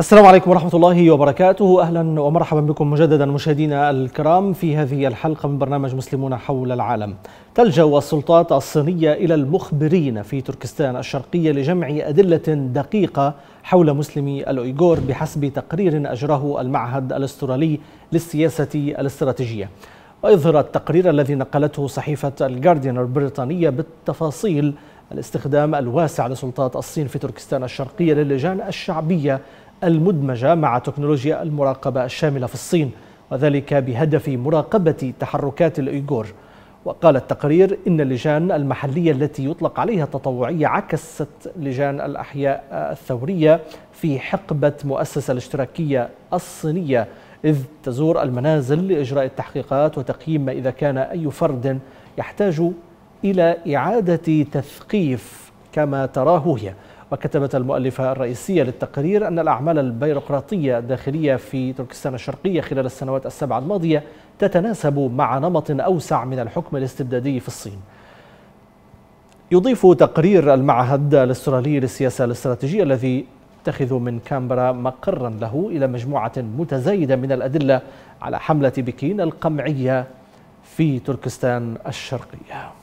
السلام عليكم ورحمة الله وبركاته أهلا ومرحبا بكم مجددا مشاهدينا الكرام في هذه الحلقة من برنامج مسلمون حول العالم تلجأ السلطات الصينية إلى المخبرين في تركستان الشرقية لجمع أدلة دقيقة حول مسلمي الأيغور بحسب تقرير أجراه المعهد الأسترالي للسياسة الاستراتيجية ويظهر التقرير الذي نقلته صحيفة الجارديان البريطانية بالتفاصيل الاستخدام الواسع لسلطات الصين في تركستان الشرقية للجان الشعبية المدمجة مع تكنولوجيا المراقبة الشاملة في الصين وذلك بهدف مراقبة تحركات الإيغور وقال التقرير إن اللجان المحلية التي يطلق عليها التطوعية عكست لجان الأحياء الثورية في حقبة مؤسسة الاشتراكية الصينية إذ تزور المنازل لإجراء التحقيقات وتقييم ما إذا كان أي فرد يحتاج إلى إعادة تثقيف كما تراه هي وكتبت المؤلفة الرئيسية للتقرير أن الأعمال البيروقراطية الداخلية في تركستان الشرقية خلال السنوات السبع الماضية تتناسب مع نمط أوسع من الحكم الاستبدادي في الصين يضيف تقرير المعهد الاسترالي للسياسة الاستراتيجية الذي تخذ من كامبرا مقرا له إلى مجموعة متزايدة من الأدلة على حملة بكين القمعية في تركستان الشرقية